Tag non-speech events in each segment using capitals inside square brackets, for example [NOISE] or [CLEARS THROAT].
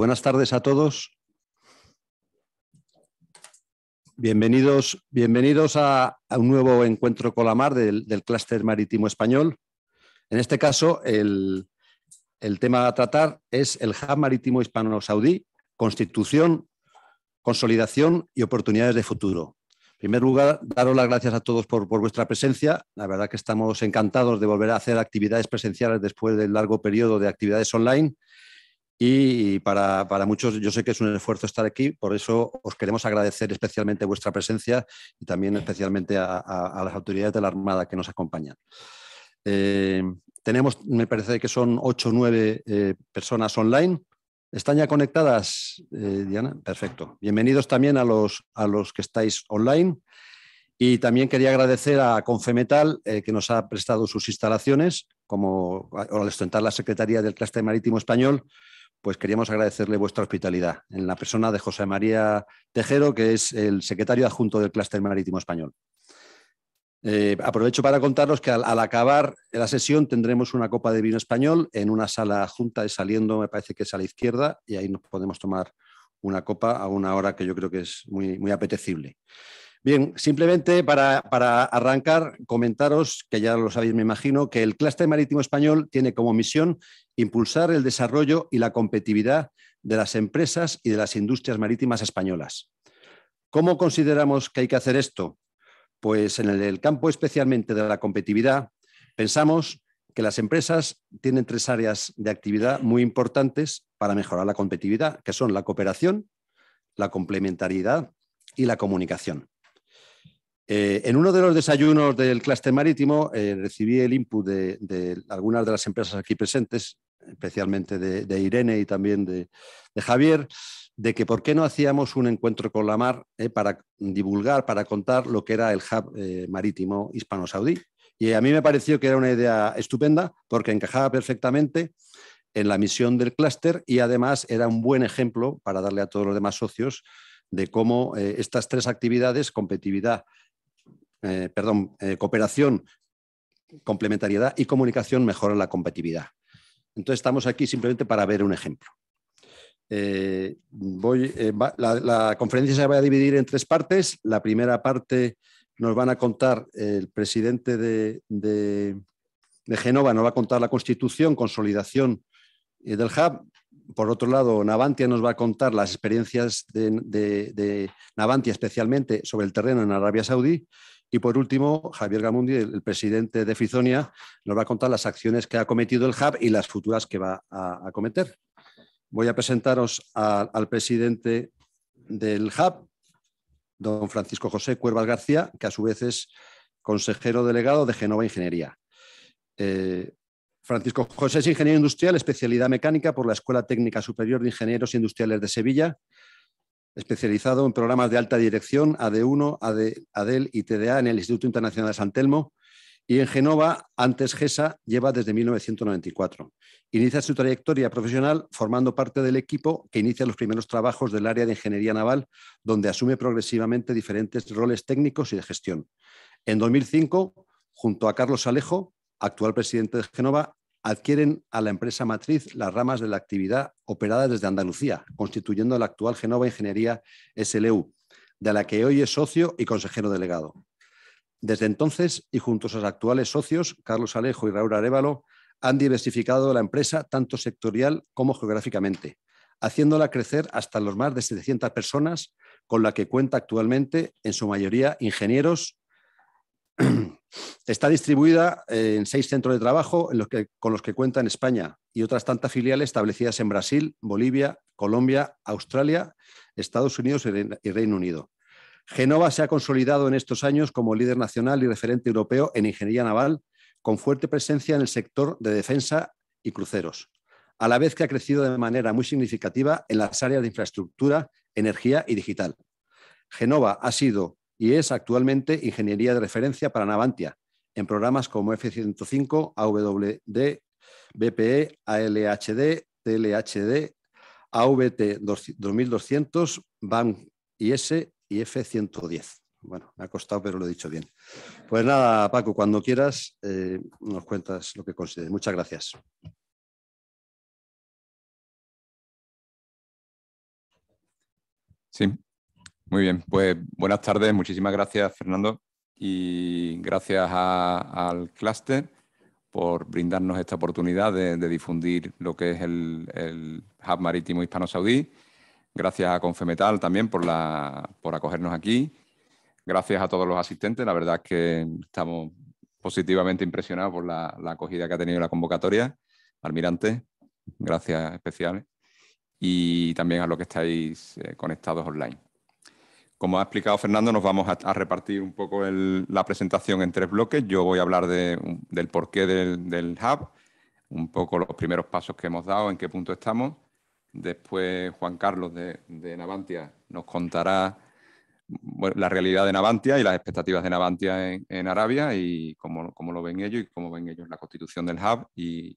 Buenas tardes a todos. Bienvenidos, bienvenidos a, un nuevo encuentro con la mar del, clúster marítimo español. En este caso, el, tema a tratar es el hub marítimo hispano-saudí, constitución, consolidación y oportunidades de futuro. En primer lugar, daros las gracias a todos por, por vuestra presencia. La verdad que estamos encantados de volver a hacer actividades presenciales después del largo periodo de actividades online y para, muchos yo sé que es un esfuerzo estar aquí, por eso os queremos agradecer especialmente vuestra presencia y también especialmente a, las autoridades de la Armada que nos acompañan. Eh, tenemos, me parece que son ocho o nueve eh, personas online. ¿Están ya conectadas, eh, Diana? Perfecto. Bienvenidos también a los, a los que estáis online. Y también quería agradecer a Confemetal, que nos ha prestado sus instalaciones, como al ostentar la Secretaría del Cluster Marítimo Español, pues queríamos agradecerle vuestra hospitalidad en la persona de José María Tejero, que es el secretario adjunto del Clúster Marítimo Español. Eh, aprovecho para contaros que al, acabar la sesión tendremos una copa de vino español en una sala junta saliendo, me parece que es a la izquierda, y ahí nos podemos tomar una copa a una hora que yo creo que es muy apetecible. Bien, simplemente para, arrancar, comentaros, que ya lo sabéis, me imagino, que el clúster marítimo español tiene como misión impulsar el desarrollo y la competitividad de las empresas y de las industrias marítimas españolas. ¿Cómo consideramos que hay que hacer esto? Pues en el campo especialmente de la competitividad, pensamos que las empresas tienen tres áreas de actividad muy importantes para mejorar la competitividad, que son la cooperación, la complementariedad y la comunicación. Eh, en uno de los desayunos del clúster marítimo eh, recibí el input de, algunas de las empresas aquí presentes, especialmente de, Irene y también de, Javier, de que por qué no hacíamos un encuentro con la mar eh, para divulgar, para contar lo que era el hub marítimo hispano-saudí. Y a mí me pareció que era una idea estupenda porque encajaba perfectamente en la misión del clúster y además era un buen ejemplo para darle a todos los demás socios de cómo estas tres actividades, competitividad, eh, perdón, eh, cooperación, complementariedad y comunicación mejoran la competitividad. Entonces estamos aquí simplemente para ver un ejemplo. Eh, la, conferencia se va a dividir en tres partes. La primera parte nos van a contar el presidente de, de, Genova, nos va a contar la constitución, consolidación del hub, por otro lado, Navantia nos va a contar las experiencias de, Navantia, especialmente sobre el terreno en Arabia Saudí, y por último, Javier Gamundi, el, presidente de Fizonia, nos va a contar las acciones que ha cometido el Hub y las futuras que va a, cometer. Voy a presentaros al presidente del Hub, don Francisco José Cuervas García, que a su vez es consejero delegado de Genova Ingeniería. Eh, Francisco José es ingeniero industrial, especialidad mecánica por la Escuela Técnica Superior de Ingenieros Industriales de Sevilla especializado en programas de alta dirección, AD1, ADEL y TDA en el Instituto Internacional de San Telmo. Y en Genova, antes GESA, lleva desde 1994. Inicia su trayectoria profesional formando parte del equipo que inicia los primeros trabajos del área de ingeniería naval, donde asume progresivamente diferentes roles técnicos y de gestión. En 2005, junto a Carlos Alejo, actual presidente de Genova, adquieren a la empresa matriz las ramas de la actividad operada desde Andalucía, constituyendo la actual Genova Ingeniería SLU, de la que hoy es socio y consejero delegado. Desde entonces, y junto a sus actuales socios, Carlos Alejo y Raúl Arevalo, han diversificado la empresa tanto sectorial como geográficamente, haciéndola crecer hasta los más de 700 personas con la que cuenta actualmente, en su mayoría, ingenieros, Está distribuida eh, en seis centros de trabajo con los que cuenta en España y otras tantas filiales establecidas en Brasil, Bolivia, Colombia, Australia, Estados Unidos y Reino Unido. Genova se ha consolidado en estos años como líder nacional y referente europeo en ingeniería naval, con fuerte presencia en el sector de defensa y cruceros, a la vez que ha crecido de manera muy significativa en las áreas de infraestructura, energía y digital. Genova ha sido y es actualmente ingeniería de referencia para Navantia en programas como F105, AWD, BPE, ALHD, TLHD, AVT 2200, ban IS y F110. Bueno, me ha costado, pero lo he dicho bien. Pues nada, Paco, cuando quieras eh, nos cuentas lo que consideres. Muchas gracias. Sí, muy bien, pues buenas tardes, muchísimas gracias Fernando y gracias al clúster por brindarnos esta oportunidad de, difundir lo que es el, Hub Marítimo Hispano-Saudí. Gracias a Confemetal también por, la, por acogernos aquí. Gracias a todos los asistentes. La verdad es que estamos positivamente impresionados por la, acogida que ha tenido la convocatoria. Almirante, gracias especiales. Y también a los que estáis eh, conectados online. Como ha explicado Fernando, nos vamos a, repartir un poco la presentación en tres bloques. Yo voy a hablar del porqué del, hub, un poco los primeros pasos que hemos dado, en qué punto estamos. Después Juan Carlos de, Navantia nos contará la realidad de Navantia y las expectativas de Navantia en, Arabia y cómo, lo ven ellos y cómo ven ellos la constitución del hub y,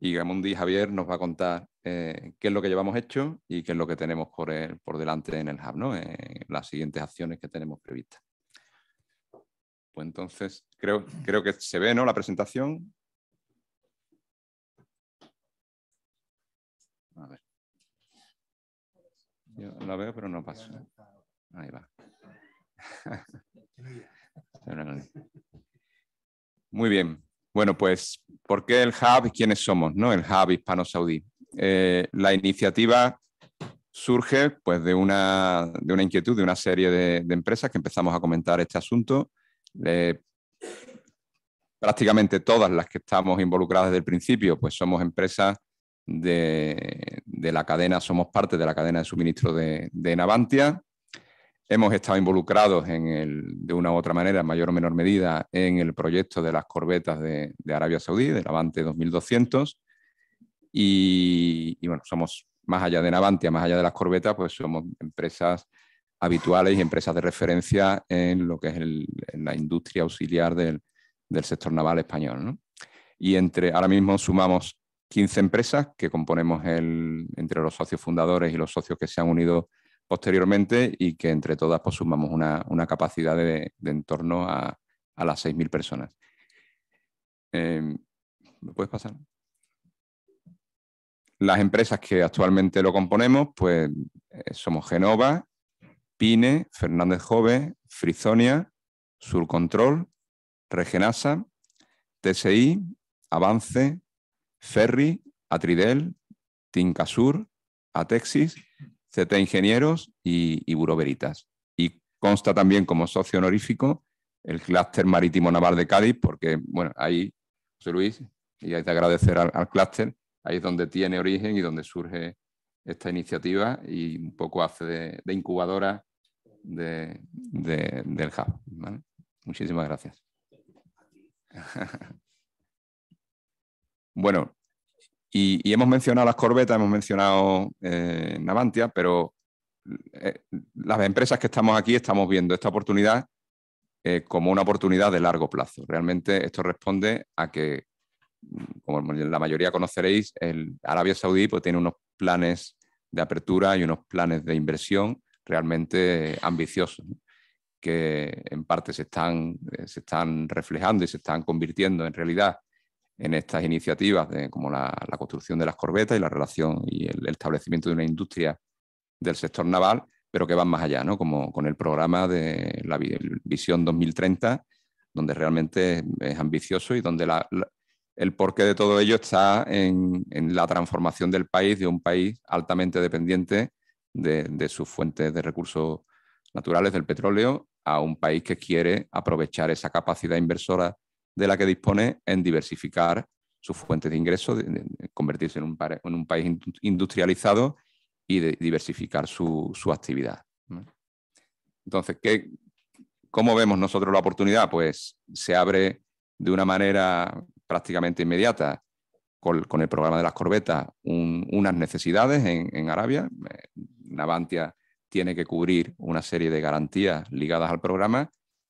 y Gamundi Javier nos va a contar eh, qué es lo que llevamos hecho y qué es lo que tenemos por, por delante en el hub, ¿no? Eh, las siguientes acciones que tenemos previstas. Pues entonces, creo, creo que se ve, ¿no? La presentación. A ver. Yo la veo, pero no pasa. Ahí va. [LAUGHS] Muy bien. Bueno, pues, ¿por qué el Hub y quiénes somos? ¿no? El Hub hispano-saudí. Eh, la iniciativa surge pues, de, una, inquietud de una serie de, empresas que empezamos a comentar este asunto. Eh, prácticamente todas las que estamos involucradas desde el principio, pues somos empresas de, la cadena, somos parte de la cadena de suministro de Navantia. Hemos estado involucrados de una u otra manera, en mayor o menor medida, en el proyecto de las corbetas de, Arabia Saudí, de Navante 2200. Y, y, bueno, somos más allá de Navante, más allá de las corbetas, pues somos empresas habituales y empresas de referencia en lo que es la industria auxiliar del, sector naval español. Y entre ahora mismo sumamos 15 empresas que componemos entre los socios fundadores y los socios que se han unido posteriormente y que entre todas pues, sumamos una, capacidad de, de, en torno a, a las 6.000 personas. ¿Me em, puedes pasar? Las empresas que actualmente lo componemos, pues eh, somos Genova, Pine, Fernández Jove, Frizonia, Surcontrol, Regenasa, TSI, Avance, Ferry, Atridel, Tincasur, Atexis CT Ingenieros y, y Y consta también como socio honorífico el clúster marítimo naval de Cádiz, porque, bueno, ahí, José Luis, y hay que agradecer al, Cluster, clúster, ahí es donde tiene origen y donde surge esta iniciativa y un poco hace de, incubadora del hub. Muchísimas gracias. [LAUGHS] bueno, y, hemos mencionado las corbetas, hemos mencionado eh, Navantia, pero eh, las empresas que estamos aquí estamos viendo esta oportunidad eh, como una oportunidad de largo plazo. Realmente esto responde a que, como la mayoría conoceréis, el Arabia Saudí pues, tiene unos planes de apertura y unos planes de inversión realmente ambiciosos, que en parte se están, eh, se están reflejando y se están convirtiendo en realidad en estas iniciativas de, como la, construcción de las corbetas y la relación y el, establecimiento de una industria del sector naval, pero que van más allá, ¿no? como con el programa de la Visión 2030, donde realmente es ambicioso y donde el porqué de todo ello está en, la transformación del país, de un país altamente dependiente de, de sus fuentes de recursos naturales, del petróleo, a un país que quiere aprovechar esa capacidad inversora de la que dispone en diversificar sus fuentes de ingresos, convertirse en un, en un, país industrializado y diversificar su, actividad. Entonces, ¿cómo vemos nosotros la oportunidad? Pues se abre de una manera prácticamente inmediata con, el programa de las corbetas unas necesidades en Arabia. Eh, Navantia tiene que cubrir una serie de garantías ligadas al programa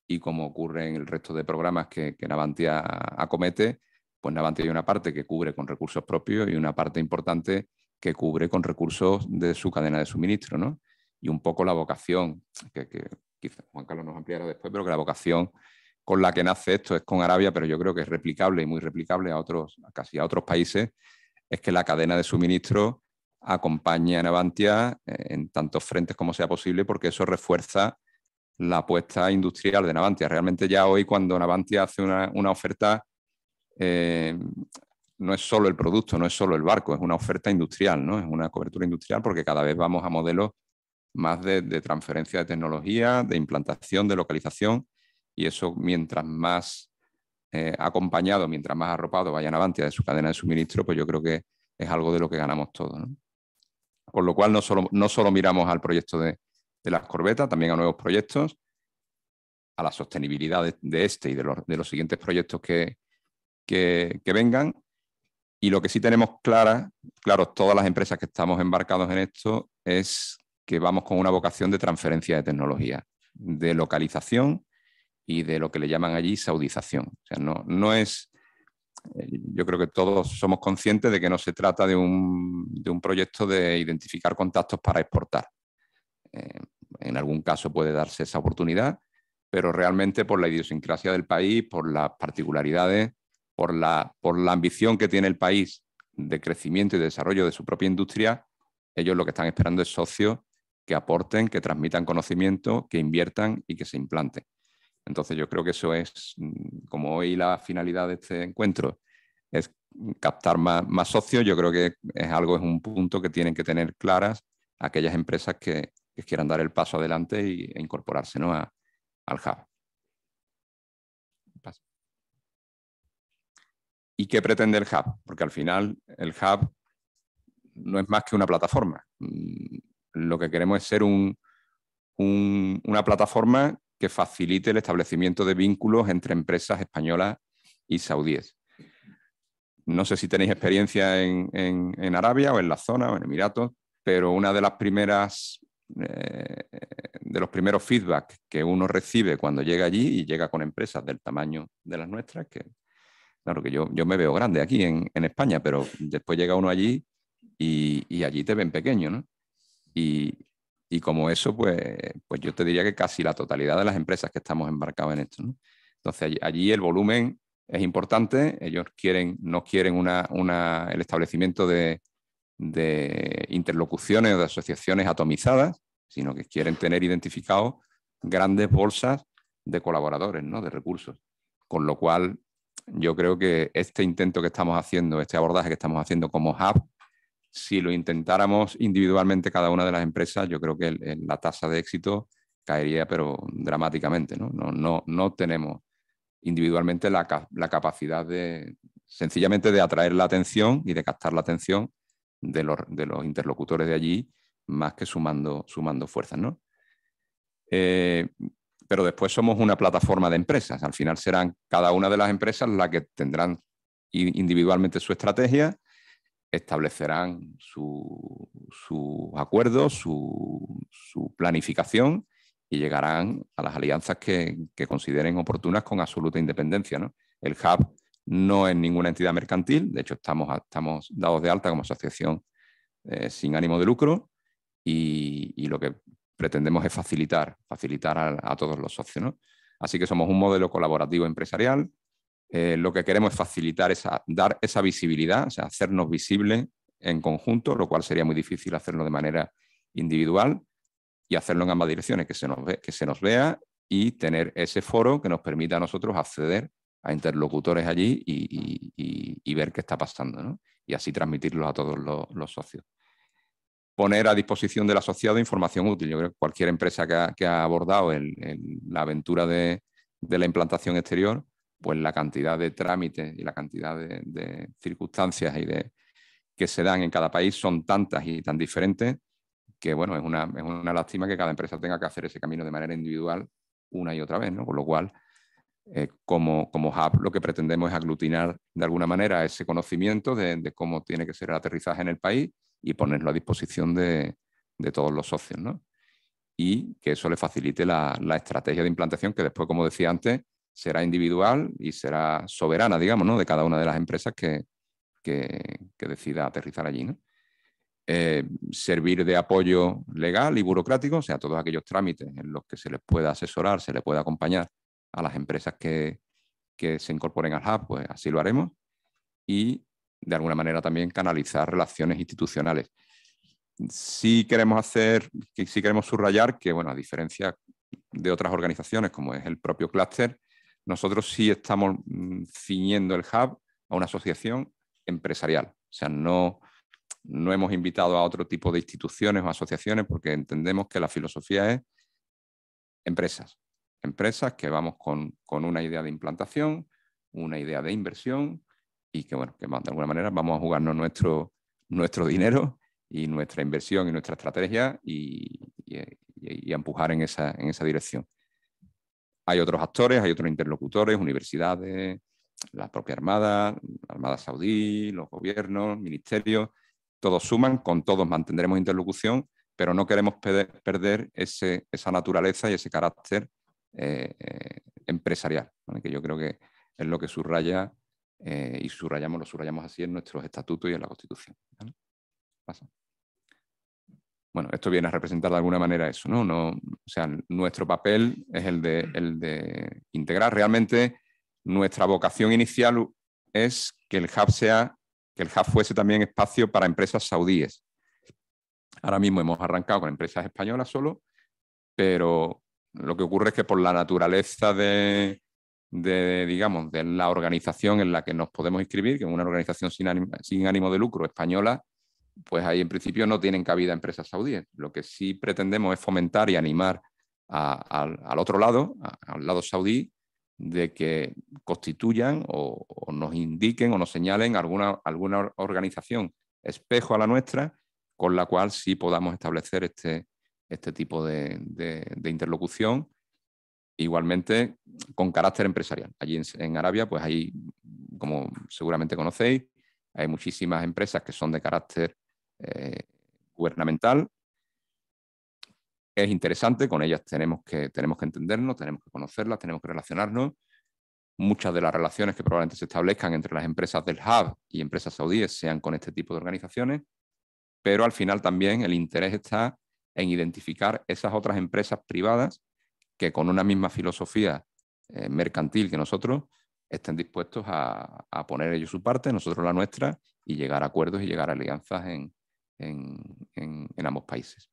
y como ocurre en el resto de programas que, Navantia acomete, pues Navantia hay una parte que cubre con recursos propios y una parte importante que cubre con recursos de su cadena de suministro, ¿no? Y un poco la vocación, que, Juan Carlos nos ampliará después, pero que la vocación con la que nace esto es con Arabia, pero yo creo que es replicable y muy replicable a otros, casi a otros países, es que la cadena de suministro acompañe a Navantia eh, en tantos frentes como sea posible, porque eso refuerza la apuesta industrial de Navantia. Realmente ya hoy cuando Navantia hace una, oferta, eh, no es solo el producto, no es solo el barco, es una oferta industrial, ¿no? Es una cobertura industrial porque cada vez vamos a modelos más de, transferencia de tecnología, de implantación, de localización, y eso mientras más eh, acompañado, mientras más arropado vaya Navantia de su cadena de suministro, pues yo creo que es algo de lo que ganamos todos. Por lo cual no solo, no solo miramos al proyecto de, de las corbetas, también a nuevos proyectos, a la sostenibilidad de, este y de los, de los siguientes proyectos que, que, vengan. Y lo que sí tenemos clara, claro, todas las empresas que estamos embarcados en esto, es que vamos con una vocación de transferencia de tecnología, de localización y de lo que le llaman allí saudización. sea, no, no es eh, yo creo que todos somos conscientes de que no se trata de un, de un, proyecto de identificar contactos para exportar. Eh, en algún caso puede darse esa oportunidad, pero realmente por la idiosincrasia del país, por las particularidades, por la, por la ambición que tiene el país de crecimiento y desarrollo de su propia industria, ellos lo que están esperando es socios que aporten, que transmitan conocimiento, que inviertan y que se implanten. Entonces yo creo que eso es, mm, como hoy la finalidad de este encuentro es captar más, más socios, yo creo que es algo, es un punto que tienen que tener claras aquellas empresas que, que quieran dar el paso adelante e incorporarse al hub. ¿Y qué pretende el hub? Porque al final el hub no es más que una plataforma. Mm, lo que queremos es ser un, una plataforma que facilite el establecimiento de vínculos entre empresas españolas y saudíes. No sé si tenéis experiencia en Arabia o en la zona o en Emiratos, pero una de las primeras eh, de los primeros feedback que uno recibe cuando llega allí y llega con empresas del tamaño de las nuestras, que claro que yo, yo me veo grande aquí en, España, pero después llega uno allí y, allí te ven pequeño, ¿no? Y, como eso, pues, pues yo te diría que casi la totalidad de las empresas que estamos embarcados en esto, ¿no? Entonces allí, el volumen es importante, ellos quieren, no quieren una, el establecimiento de, de interlocuciones o de asociaciones atomizadas, sino que quieren tener identificados grandes bolsas de colaboradores, ¿no? de recursos. Con lo cual, yo creo que este intento que estamos haciendo, este abordaje que estamos haciendo como hub, si lo intentáramos individualmente cada una de las empresas, yo creo que la tasa de éxito caería, pero dramáticamente. No, no, no, tenemos individualmente la, la, capacidad de sencillamente de atraer la atención y de captar la atención de los, de los interlocutores de allí, más que sumando, sumando fuerzas, ¿no? Eh, pero después somos una plataforma de empresas. Al final serán cada una de las empresas las que tendrán individualmente su estrategia, establecerán sus su acuerdos, su, planificación y llegarán a las alianzas que, que consideren oportunas con absoluta independencia. ¿no? El hub no es ninguna entidad mercantil, de hecho estamos, estamos dados de alta como asociación eh, sin ánimo de lucro y, lo que pretendemos es facilitar, facilitar a, todos los socios. Así que somos un modelo colaborativo empresarial, eh, lo que queremos es facilitar, dar esa visibilidad, sea, hacernos visible en conjunto, lo cual sería muy difícil hacerlo de manera individual y hacerlo en ambas direcciones, que se nos, que se nos vea y tener ese foro que nos permita a nosotros acceder a interlocutores allí y, ver qué está pasando, ¿no? Y así transmitirlos a todos los, socios. Poner a disposición del asociado información útil. Yo creo que cualquier empresa que ha, abordado la aventura de, la implantación exterior, pues la cantidad de trámites y la cantidad de, circunstancias y de, que se dan en cada país son tantas y tan diferentes que bueno, es una, es una lástima que cada empresa tenga que hacer ese camino de manera individual una y otra vez, ¿no? Con lo cual, eh, como, como hub lo que pretendemos es aglutinar de alguna manera ese conocimiento de, cómo tiene que ser el aterrizaje en el país y ponerlo a disposición de, todos los socios, ¿no? Y que eso le facilite la, estrategia de implantación que después, como decía antes, será individual y será soberana, digamos, De cada una de las empresas que, decida aterrizar allí, eh, servir de apoyo legal y burocrático, o sea, todos aquellos trámites en los que se les pueda asesorar, se les pueda acompañar a las empresas que, se incorporen al hub, pues así lo haremos. Y de alguna manera también canalizar relaciones institucionales. Sí queremos hacer, queremos subrayar que, bueno, a diferencia de otras organizaciones, como es el propio clúster, nosotros sí estamos mm, ciñendo el hub a una asociación empresarial. O sea, no, no hemos invitado a otro tipo de instituciones o asociaciones porque entendemos que la filosofía es empresas empresas que vamos con, una idea de implantación, una idea de inversión y que, bueno, que de alguna manera vamos a jugarnos nuestro, nuestro dinero y nuestra inversión y nuestra estrategia y, empujar en esa, en esa dirección. Hay otros actores, hay otros interlocutores, universidades, la propia Armada, Armada Saudí, los gobiernos, ministerios, todos suman, con todos mantendremos interlocución, pero no queremos perder, esa naturaleza y ese carácter eh, eh, empresarial, que yo creo que es lo que subraya eh, y subrayamos, lo subrayamos así en nuestros estatutos y en la Constitución. Bueno, esto viene a representar de alguna manera eso, ¿no? no o sea, nuestro papel es el de, el de integrar. Realmente nuestra vocación inicial es que el hub sea, que el hub fuese también espacio para empresas saudíes. Ahora mismo hemos arrancado con empresas españolas solo, pero lo que ocurre es que por la naturaleza de, digamos, de la organización en la que nos podemos inscribir, que es una organización sin ánimo, de lucro española, pues ahí en principio no tienen cabida empresas saudíes. Lo que sí pretendemos es fomentar y animar al otro lado, al lado saudí, de que constituyan o, nos indiquen o nos señalen alguna, alguna organización espejo a la nuestra con la cual sí podamos establecer este, este tipo de, interlocución. Igualmente con carácter empresarial. Allí en, Arabia, pues hay, como seguramente conocéis, hay muchísimas empresas que son de carácter eh, gubernamental. Es interesante, con ellas tenemos que, tenemos que entendernos, tenemos que conocerlas, tenemos que relacionarnos muchas de las relaciones que probablemente se establezcan entre las empresas del hub y empresas saudíes sean con este tipo de organizaciones, pero al final también el interés está en identificar esas otras empresas privadas que con una misma filosofía eh, mercantil que nosotros estén dispuestos a, poner ellos su parte, nosotros la nuestra, y llegar a acuerdos y llegar a alianzas en, ambos países.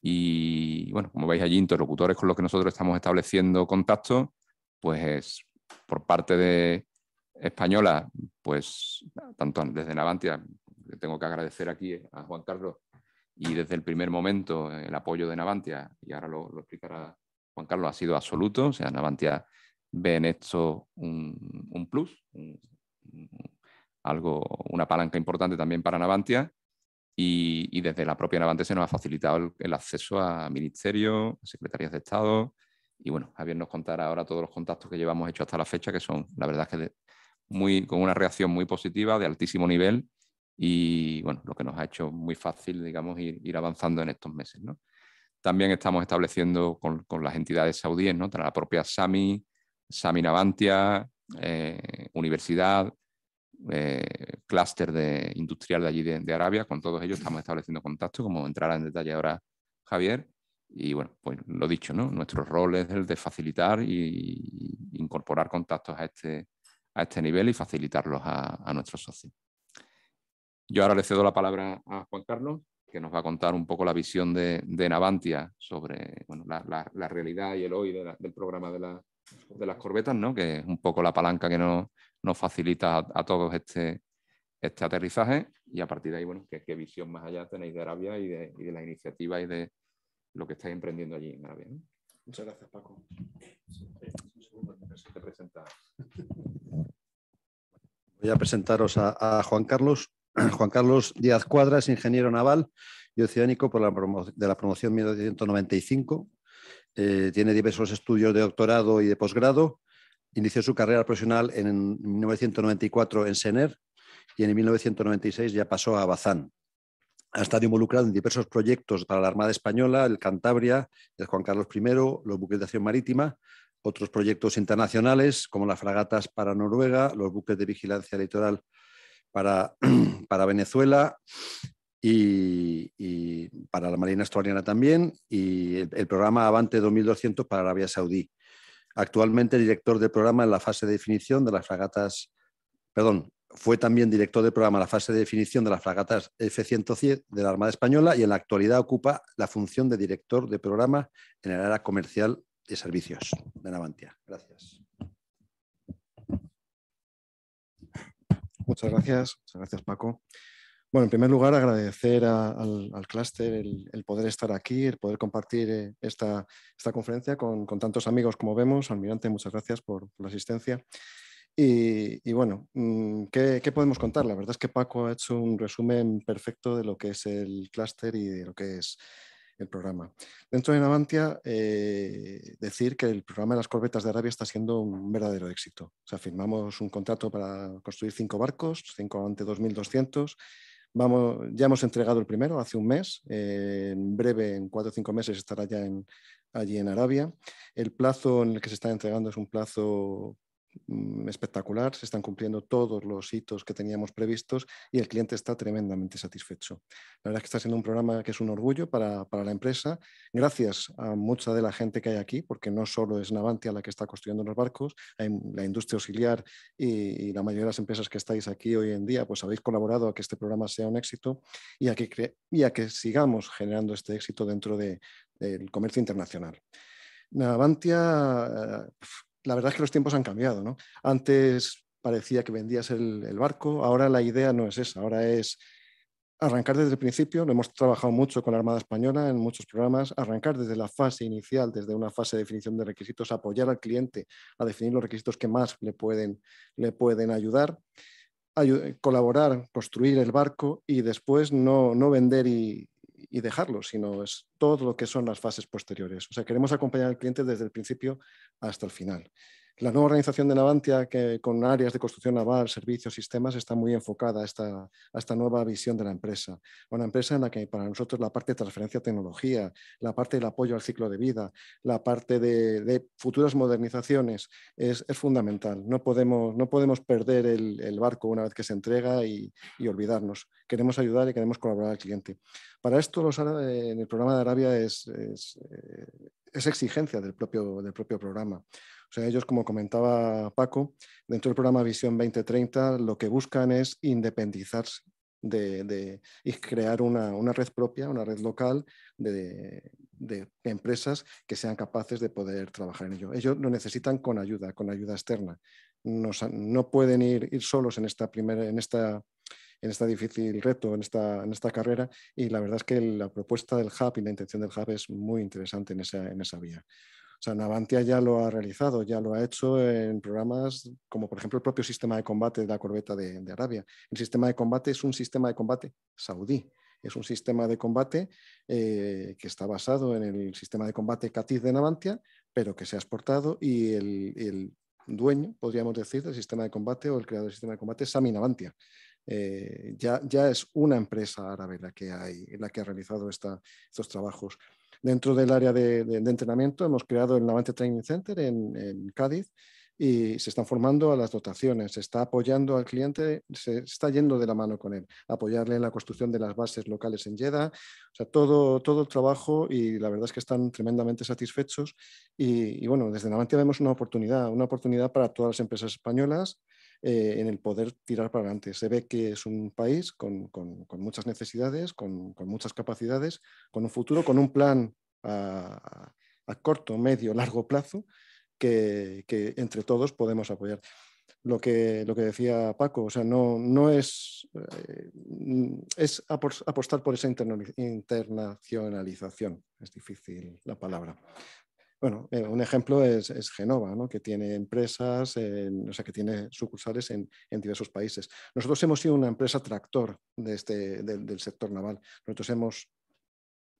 Y bueno, como veis allí, interlocutores con los que nosotros estamos estableciendo contacto, pues por parte de española, pues tanto desde Navantia, tengo que agradecer aquí a Juan Carlos y desde el primer momento eh, el apoyo de Navantia, y ahora lo, explicará Juan Carlos, ha sido absoluto. O sea, Navantia ve en esto un, plus, algo, una palanca importante también para Navantia. Y, desde la propia Navantia se nos ha facilitado el, acceso a ministerios, secretarías de Estado. Y bueno, Javier nos contará ahora todos los contactos que llevamos hecho hasta la fecha, que son, la verdad, que muy, con una reacción muy positiva, de altísimo nivel y bueno, lo que nos ha hecho muy fácil, digamos, ir, avanzando en estos meses. También estamos estableciendo con, las entidades saudíes, ¿no? la propia SAMI, SAMI Navantia, eh, Universidad, eh, Cluster de, industrial de allí de, Arabia, con todos ellos estamos estableciendo contactos como entrará en detalle ahora Javier. Y bueno, pues lo dicho, Nuestro rol es el de facilitar e incorporar contactos a este, a este nivel y facilitarlos a nuestros socios. Yo ahora le cedo la palabra a Juan Carlos, que nos va a contar un poco la visión de, Navantia sobre la, realidad y el hoy del programa de, las corbetas, que es un poco la palanca que nos, facilita a, todos este, este aterrizaje. Y a partir de ahí, bueno, ¿qué, visión más allá tenéis de Arabia y de, y de la iniciativa y de lo que estáis emprendiendo allí en Arabia? Muchas gracias, Paco. Eh, Voy a presentaros a Juan Carlos. [CLEARS THROAT] Juan Carlos Díaz Cuadras, ingeniero naval y oceánico de la promoción 1995. Eh, tiene diversos estudios de doctorado y de posgrado. Inició su carrera profesional en 1994 en Sener y en 1996 ya pasó a Bazán. Ha estado involucrado en diversos proyectos para la Armada Española, el Cantabria, el Juan Carlos I, los buques de acción marítima, otros proyectos internacionales como las fragatas para Noruega, los buques de vigilancia litoral [CLEARS THROAT] para, Venezuela y, para la Marina Australiana también, y el, programa Avante 2200 para Arabia Saudí. Actualmente director del programa en la fase de definición de las fragatas, perdón, fue también director del programa en la fase de definición de las fragatas F-110 de la Armada Española y en la actualidad ocupa la función de director de programa en el área comercial de servicios de Navantia. Gracias. Muchas gracias, muchas gracias Paco. Bueno, en primer lugar, agradecer al, clúster el, poder estar aquí, el poder compartir eh, esta, esta conferencia con, tantos amigos como vemos. Almirante, muchas gracias por, la asistencia. Y, bueno, mm, ¿qué, ¿qué, podemos contar? La verdad es que Paco ha hecho un resumen perfecto de lo que es el clúster y de lo que es el programa. Dentro de Navantia, eh, decir que el programa de las corbetas de Arabia está siendo un verdadero éxito. O sea, firmamos un contrato para construir cinco barcos, cinco ante 2200. Vamos, ya hemos entregado el primero hace un mes. Eh, en breve, en cuatro o cinco meses, estará ya allí en Arabia. El plazo en el que se está entregando es un plazo Mm, espectacular, se están cumpliendo todos los hitos que teníamos previstos y el cliente está tremendamente satisfecho. La verdad es que está siendo un programa que es un orgullo para, la empresa, gracias a mucha de la gente que hay aquí, porque no solo es Navantia la que está construyendo los barcos, la industria auxiliar y, la mayoría de las empresas que estáis aquí hoy en día, pues habéis colaborado a que este programa sea un éxito y a que, sigamos generando este éxito dentro del comercio internacional. Navantia eh, la verdad es que los tiempos han cambiado, ¿no? Antes parecía que vendías el, barco, ahora la idea no es esa, ahora es arrancar desde el principio, lo hemos trabajado mucho con la Armada Española en muchos programas, arrancar desde la fase inicial, desde una fase de definición de requisitos, apoyar al cliente a definir los requisitos que más le pueden, le pueden ayudar, colaborar, construir el barco y después no vender y, y dejarlo, sino es todo lo que son las fases posteriores. O sea, queremos acompañar al cliente desde el principio hasta el final. La nueva organización de Navantia, que con áreas de construcción naval, servicios, sistemas, está muy enfocada a esta, nueva visión de la empresa. Una empresa en la que para nosotros la parte de transferencia de tecnología, la parte del apoyo al ciclo de vida, la parte de, futuras modernizaciones es, fundamental. No podemos, no podemos perder el, barco una vez que se entrega y, olvidarnos. Queremos ayudar y queremos colaborar al cliente. Para esto, eh, en el programa de Arabia es eh, es exigencia del propio, del propio programa. O sea, ellos, como comentaba Paco, dentro del programa Visión 2030 lo que buscan es independizarse de, y crear una, red propia, una red local de, empresas que sean capaces de poder trabajar en ello. Ellos lo necesitan con ayuda, con ayuda externa. no pueden ir, ir solos en esta, primera, en esta en este difícil reto, en esta, en esta carrera. Y la verdad es que la propuesta del hub y la intención del hub es muy interesante en esa, en esa vía. O sea, Navantia ya lo ha realizado, ya lo ha hecho en programas como, por ejemplo, el propio sistema de combate de la corbeta de, Arabia. El sistema de combate es un sistema de combate saudí. Es un sistema de combate eh, que está basado en el sistema de combate Catiz de Navantia, pero que se ha exportado y el, el dueño, podríamos decir, del sistema de combate o el creador del sistema de combate es Sami Navantia. Eh, ya, es una empresa árabe la que, ha realizado estos trabajos. Dentro del área de, entrenamiento hemos creado el Navante Training Center en, Cádiz, y se están formando a las dotaciones, se está apoyando al cliente, se está yendo de la mano con él, apoyarle en la construcción de las bases locales en Jeddah, o sea, todo, el trabajo y la verdad es que están tremendamente satisfechos y, bueno, desde Navante vemos una oportunidad, una oportunidad para todas las empresas españolas eh, en el poder tirar para adelante. Se ve que es un país con, con, muchas necesidades, con, con, muchas capacidades, con un futuro, con un plan a, a corto, medio, largo plazo que, que, entre todos podemos apoyar. Lo que, lo que decía Paco, o sea, no, no es, eh, es apostar por esa internacionalización, es difícil la palabra, bueno, eh, un ejemplo es, Genova, ¿no? que tiene empresas, o sea, que tiene sucursales en, diversos países. Nosotros hemos sido una empresa tractor de este, del sector naval. Nosotros hemos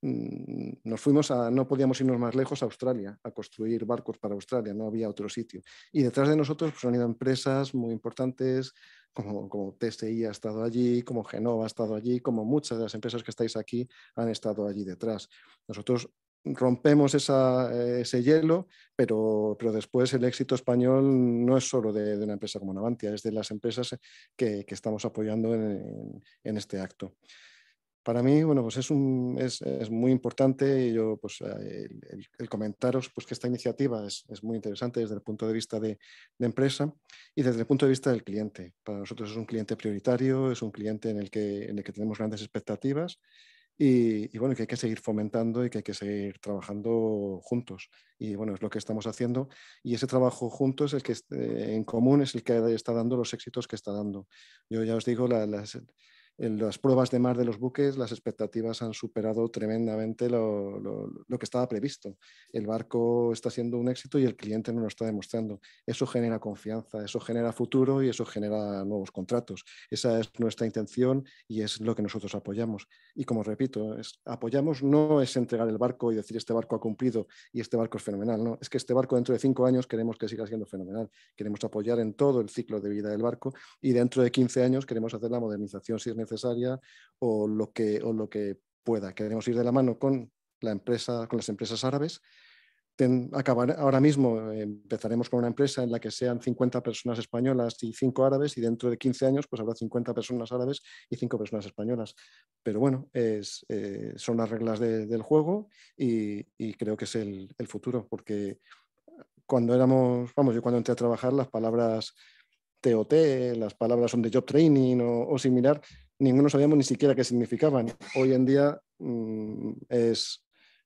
mm, nos fuimos a, no podíamos irnos más lejos a Australia, a construir barcos para Australia, no había otro sitio. Y detrás de nosotros pues, han ido empresas muy importantes, como, como TSI ha estado allí, como Genova ha estado allí, como muchas de las empresas que estáis aquí han estado allí detrás. Nosotros rompemos ese hielo, pero, pero, después el éxito español no es solo de, una empresa como Navantia, es de las empresas que, que estamos apoyando en, en, este acto. Para mí, bueno, pues es, un, es, es muy importante y yo, pues, eh, el, comentaros pues, que esta iniciativa es, es, muy interesante desde el punto de vista de, de, empresa y desde el punto de vista del cliente. Para nosotros es un cliente prioritario, es un cliente en el que, en el que tenemos grandes expectativas y, bueno, que hay que seguir fomentando y que hay que seguir trabajando juntos. Y bueno, es lo que estamos haciendo. Y ese trabajo juntos, el que eh, en común, es el que está dando los éxitos que está dando. Yo ya os digo, la, las, en las pruebas de mar de los buques, las expectativas han superado tremendamente lo, lo, que estaba previsto. El barco está siendo un éxito y el cliente no lo está demostrando. Eso genera confianza, eso genera futuro y eso genera nuevos contratos. Esa es nuestra intención y es lo que nosotros apoyamos. Y como repito, es, apoyamos no es entregar el barco y decir este barco ha cumplido y este barco es fenomenal. No, es que este barco dentro de cinco años queremos que siga siendo fenomenal. Queremos apoyar en todo el ciclo de vida del barco y dentro de 15 años queremos hacer la modernización si necesaria o lo que, lo que pueda. Queremos ir de la mano con, la empresa, con las empresas árabes. ahora mismo eh, empezaremos con una empresa en la que sean 50 personas españolas y 5 árabes y dentro de 15 años pues habrá 50 personas árabes y 5 personas españolas. Pero bueno, es, eh, son las reglas del juego y, creo que es el, futuro porque cuando éramos, vamos, yo cuando entré a trabajar las palabras TOT, las palabras son de job training o similar, ninguno sabíamos ni siquiera qué significaban. Hoy en día mm, es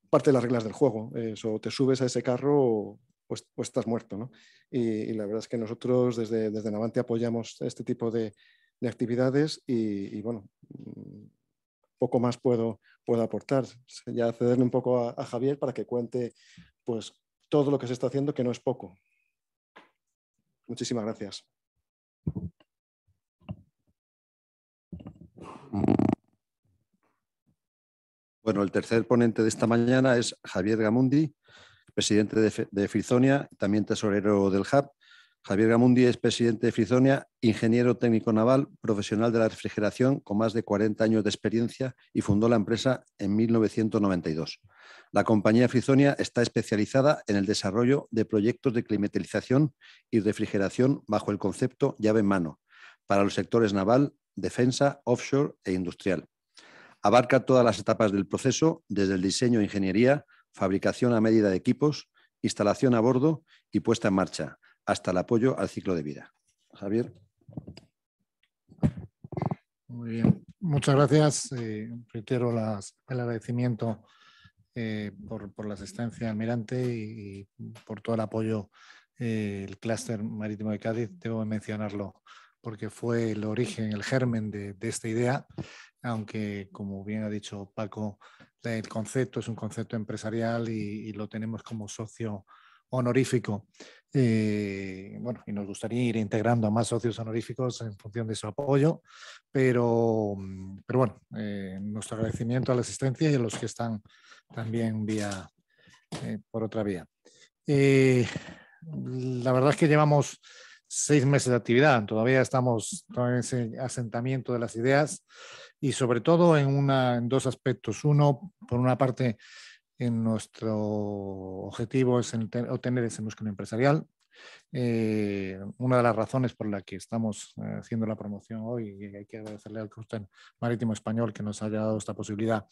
parte de las reglas del juego. Eso o te subes a ese carro o, pues, estás muerto. Y, la verdad es que nosotros desde, Navante apoyamos este tipo de, actividades y, bueno, mm, poco más puedo, puedo aportar. Ya cederle un poco a, a, Javier para que cuente pues, todo lo que se está haciendo, que no es poco. Muchísimas gracias. Bueno, el tercer ponente de esta mañana es Javier Gamundi, presidente de, Frizonia, también tesorero del Hub. Javier Gamundi es presidente de Frizonia, ingeniero técnico naval, profesional de la refrigeración con más de 40 años de experiencia y fundó la empresa en 1992. La compañía Frizonia está especializada en el desarrollo de proyectos de climatización y refrigeración bajo el concepto llave en mano para los sectores naval, defensa, offshore e industrial. Abarca todas las etapas del proceso, desde el diseño e ingeniería, fabricación a medida de equipos, instalación a bordo y puesta en marcha, hasta el apoyo al ciclo de vida. Javier. Muy bien, muchas gracias. Eh, reitero el agradecimiento eh, por, la asistencia, almirante, y, y por todo el apoyo. Eh, el clúster marítimo de Cádiz, debo mencionarlo porque fue el origen, el germen de, esta idea, aunque como bien ha dicho Paco, el concepto es un concepto empresarial y, lo tenemos como socio honorífico. Eh, bueno, y nos gustaría ir integrando a más socios honoríficos en función de su apoyo, pero, mm, pero bueno, eh, nuestro agradecimiento a la asistencia y a los que están también vía, eh, por otra vía. la verdad es que llevamos seis meses de actividad. Todavía estamos en ese asentamiento de las ideas y sobre todo en, dos aspectos. Uno, por una parte, en nuestro objetivo es obtener ese músculo empresarial. Eh, una de las razones por la que estamos eh, haciendo la promoción hoy, y hay que agradecerle al Custen Marítimo Español que nos haya dado esta posibilidad,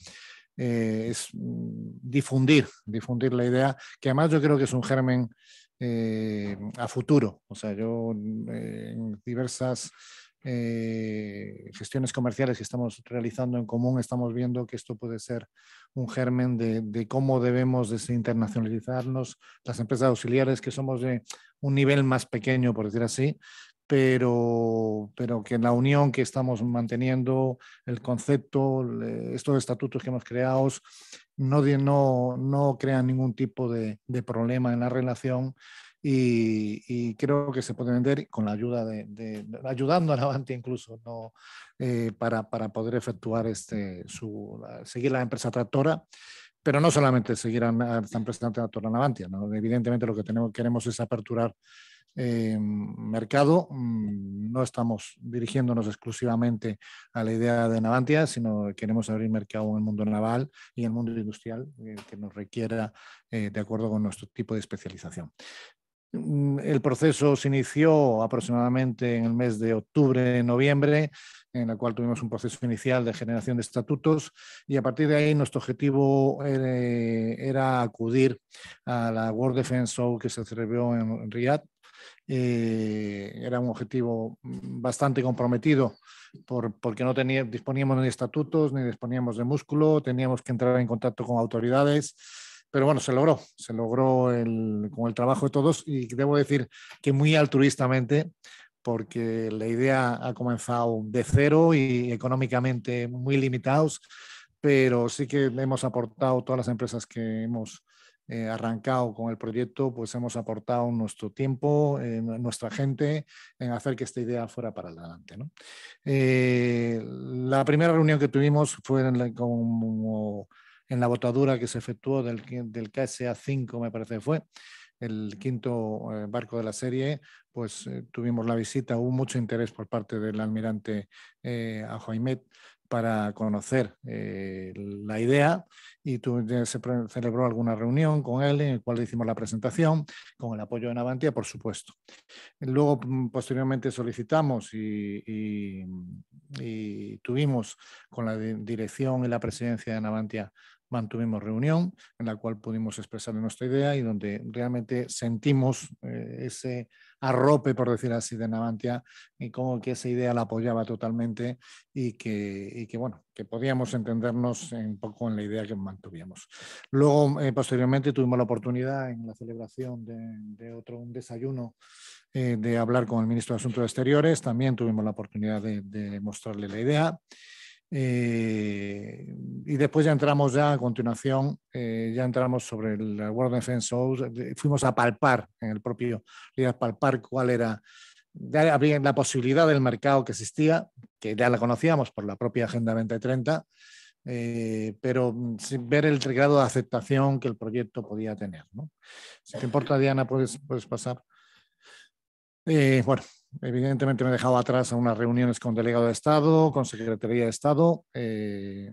eh, es mm, difundir, difundir la idea, que además yo creo que es un germen eh, a futuro. O sea, yo eh, en diversas eh, gestiones comerciales que estamos realizando en común estamos viendo que esto puede ser un germen de, cómo debemos desinternacionalizarnos las empresas auxiliares que somos de un nivel más pequeño, por decir así, pero, pero que la unión que estamos manteniendo, el concepto, estos estatutos que hemos creado, no, no, crean ningún tipo de, problema en la relación y, creo que se puede vender con la ayuda de, ayudando a Navantia incluso eh, para, poder efectuar este, su, seguir la empresa tractora pero no solamente seguir ah, a esta empresa tractora Navantia ¿no? evidentemente lo que tenemos, queremos es aperturar eh, mercado, mm, no estamos dirigiéndonos exclusivamente a la idea de Navantia, sino queremos abrir mercado en el mundo naval y en el mundo industrial eh, que nos requiera eh, de acuerdo con nuestro tipo de especialización. Mm, el proceso se inició aproximadamente en el mes de octubre, noviembre, en el cual tuvimos un proceso inicial de generación de estatutos y a partir de ahí nuestro objetivo era, acudir a la World Defense Show que se celebró en Riyadh eh, era un objetivo mm, bastante comprometido por, porque no tenía, disponíamos ni de estatutos, ni disponíamos de músculo, teníamos que entrar en contacto con autoridades. Pero bueno, se logró, se logró con el trabajo de todos y debo decir que muy altruistamente porque la idea ha comenzado de cero y económicamente muy limitados, pero sí que hemos aportado todas las empresas que hemos eh, arrancado con el proyecto, pues hemos aportado nuestro tiempo, eh, nuestra gente, en hacer que esta idea fuera para adelante. Eh, la primera reunión que tuvimos fue en la, como botadura que se efectuó del, KSA 5, me parece fue, el quinto barco de la serie, pues tuvimos la visita, hubo mucho interés por parte del almirante eh, Ajoimet para conocer eh, la idea y se celebró alguna reunión con él en la cual hicimos la presentación con el apoyo de Navantia, por supuesto. Luego, mm, posteriormente, solicitamos y, y tuvimos con la dirección y la presidencia de Navantia mantuvimos reunión en la cual pudimos expresar nuestra idea y donde realmente sentimos eh, ese arrope, por decir así, de Navantia y como que esa idea la apoyaba totalmente y que, bueno, que podíamos entendernos un poco en la idea que mantuvimos. Luego, eh, posteriormente, tuvimos la oportunidad en la celebración de, otro un desayuno eh, de hablar con el ministro de Asuntos Exteriores, también tuvimos la oportunidad de, de mostrarle la idea. Eh, y después ya entramos ya a continuación, eh, ya entramos sobre el World Defense House, fuimos a palpar en el propio, a palpar cuál era la posibilidad del mercado que existía, que ya la conocíamos por la propia Agenda 2030, eh, pero mm, sin ver el grado de aceptación que el proyecto podía tener. ¿no? Si te importa, Diana, puedes, puedes pasar. bueno, Evidentemente me he dejado atrás a unas reuniones con delegado de Estado, con Secretaría de Estado. Eh,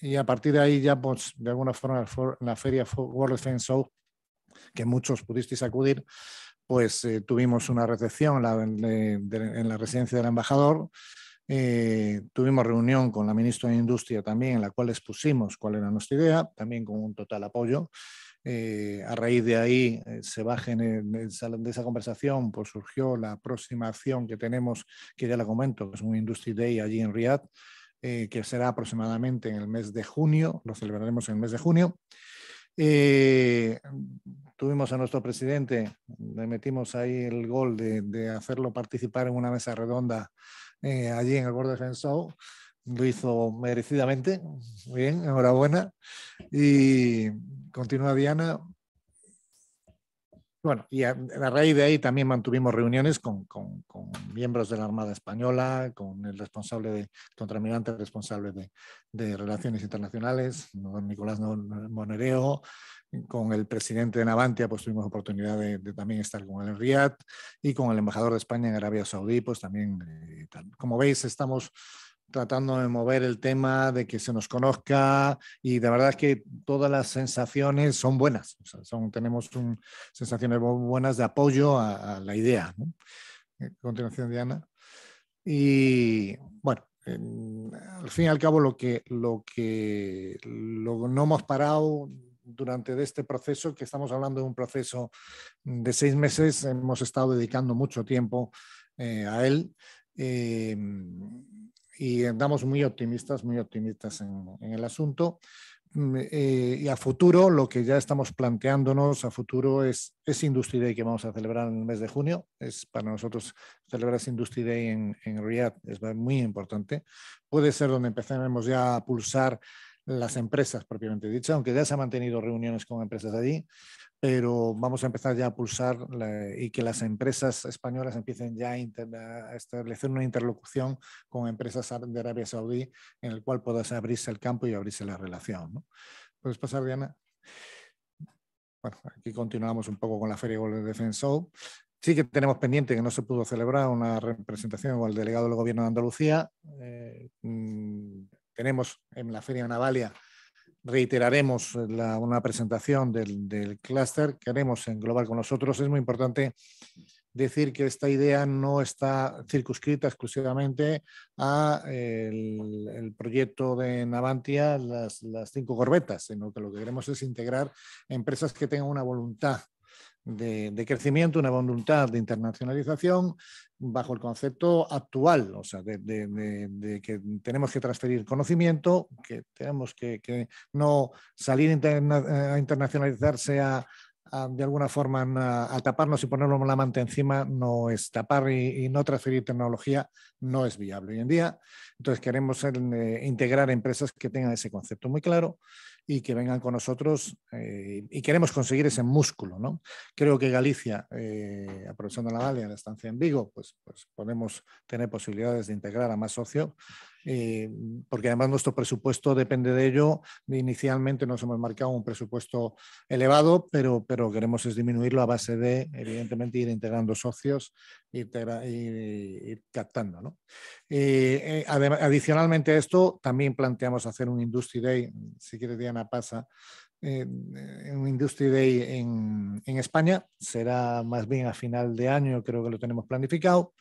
y a partir de ahí ya, pues, de alguna forma, la feria World Defense Show, que muchos pudisteis acudir, pues eh, tuvimos una recepción en la residencia del embajador. Eh, tuvimos reunión con la ministra de Industria también, en la cual expusimos cuál era nuestra idea, también con un total apoyo. Eh, a raíz de ahí eh, se bajen de esa conversación, pues surgió la próxima acción que tenemos, que ya la comento, que es un Industry Day allí en Riyadh, eh, que será aproximadamente en el mes de junio, lo celebraremos en el mes de junio. tuvimos a nuestro presidente, le metimos ahí el gol de, hacerlo participar en una mesa redonda allí en el borde Show lo hizo merecidamente. Muy bien, enhorabuena. Y continúa Diana. Bueno, y a, raíz de ahí también mantuvimos reuniones con, miembros de la Armada Española, con el responsable, de, contramirante responsable de, Relaciones Internacionales, don Nicolás Monereo, con el presidente de Navantia, pues tuvimos oportunidad de, también estar con el Riyadh y con el embajador de España en Arabia Saudí, pues también, eh, como veis, estamos tratando de mover el tema, de que se nos conozca y de verdad es que todas las sensaciones son buenas, son, tenemos sensaciones buenas de apoyo a, la idea. A eh, continuación, Diana. Y bueno, al fin y al cabo lo que, lo que lo, no hemos parado durante este proceso, que estamos hablando de un proceso de seis meses, hemos estado dedicando mucho tiempo eh, a él. Eh, y andamos muy optimistas, muy optimistas en, en el asunto. Mm, eh, y a futuro, lo que ya estamos planteándonos a futuro es, es Industry Day que vamos a celebrar en el mes de junio. Es para nosotros celebrar ese Industry Day en, en Riyadh, es muy importante. Puede ser donde empezaremos ya a pulsar las empresas propiamente dicho, aunque ya se han mantenido reuniones con empresas allí, pero vamos a empezar ya a pulsar y que las empresas españolas empiecen ya a, establecer una interlocución con empresas de Arabia Saudí en el cual puedas abrirse el campo y abrirse la relación. ¿no? ¿Puedes pasar, pues, Diana? Bueno, aquí continuamos un poco con la Feria Golden Defense Sí que tenemos pendiente que no se pudo celebrar una representación con el delegado del Gobierno de Andalucía. Eh, mm, tenemos en la Feria Navalia reiteraremos una presentación del, clúster que haremos en Global con nosotros. Es muy importante decir que esta idea no está circunscrita exclusivamente a el, proyecto de Navantia, las, cinco corbetas, sino que lo que queremos es integrar empresas que tengan una voluntad de crecimiento, una voluntad de internacionalización bajo el concepto actual, o sea, de, que tenemos que transferir conocimiento, que tenemos que, no salir a internacionalizarse a, de alguna forma a, taparnos y ponernos la manta encima, no es tapar y, no transferir tecnología, no es viable hoy en día. Entonces queremos eh, integrar empresas que tengan ese concepto muy claro y que vengan con nosotros eh, y queremos conseguir ese músculo. ¿no? Creo que Galicia, eh, aprovechando la Galia, la estancia en Vigo, pues, pues podemos tener posibilidades de integrar a más socios eh, porque además nuestro presupuesto depende de ello. Inicialmente nos hemos marcado un presupuesto elevado, pero, pero queremos es disminuirlo a base de, evidentemente, ir integrando socios, ir, ir, captando. ¿no? Eh, eh, adicionalmente a esto, también planteamos hacer un Industry Day, si quieres Diana pasa, un Industry Day en, en España, será más bien a final de año, creo que lo tenemos planificado.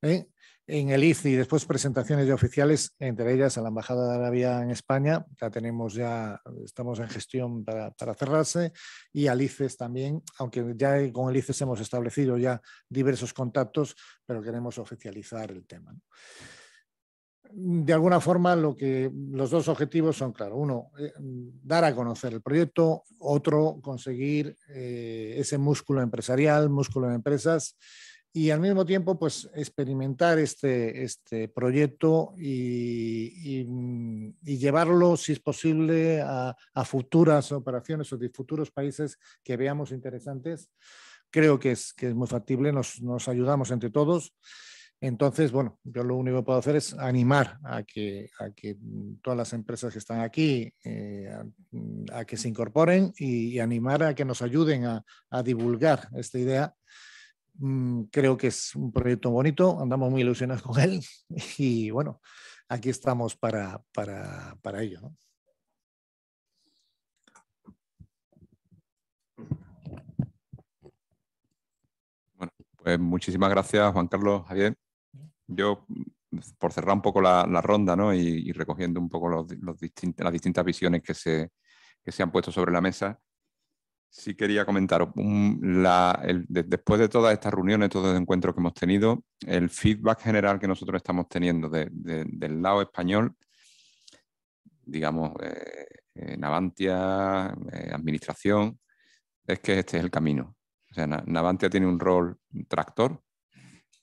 ¿Eh? en el ICI, después presentaciones ya oficiales, entre ellas a la Embajada de Arabia en España, ya tenemos ya, estamos en gestión para, cerrarse, y al ICES también, aunque ya con el ICES hemos establecido ya diversos contactos, pero queremos oficializar el tema. de alguna forma lo que los dos objetivos son claro uno eh, dar a conocer el proyecto otro conseguir eh, ese músculo empresarial músculo en empresas y al mismo tiempo pues experimentar este, este proyecto y, mm, llevarlo si es posible a, futuras operaciones o de futuros países que veamos interesantes. Creo que es, que es muy factible, nos, nos ayudamos entre todos. Entonces, bueno, yo lo único que puedo hacer es animar a que, a que todas las empresas que están aquí, eh, a, que se incorporen y, animar a que nos ayuden a, a divulgar esta idea Mm, creo que es un proyecto bonito, andamos muy ilusionados con él [LAUGHS] y bueno, aquí estamos para, ello. pues muchísimas gracias Juan Carlos Javier. Yo, por cerrar un poco la, ronda ¿no? y, recogiendo un poco los, las distintas visiones que se, que se han puesto sobre la mesa, sí quería comentar después de todas estas reuniones, todos los encuentros que hemos tenido, el feedback general que nosotros estamos teniendo del lado español, digamos, eh, eh, Navantia, eh, administración, es que este es el camino. Navantia tiene un rol tractor,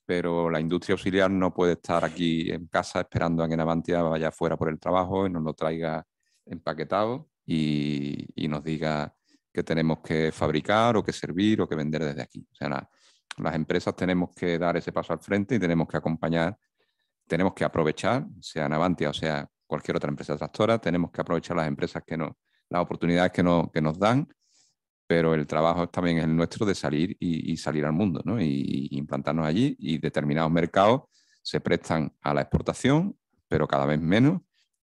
pero la industria auxiliar no puede estar aquí en casa esperando a que Navantia vaya fuera por el trabajo y nos lo traiga empaquetado y, y nos diga que tenemos que fabricar o que servir o que vender desde aquí. O sea, las empresas tenemos que dar ese paso al frente y tenemos que acompañar, tenemos que aprovechar, sea Navantia o sea cualquier otra empresa tractora, tenemos que aprovechar las empresas que nos, las oportunidades que, nos dan, pero el trabajo también es el nuestro de salir y, salir al mundo, ¿no? y implantarnos allí y determinados mercados se prestan a la exportación, pero cada vez menos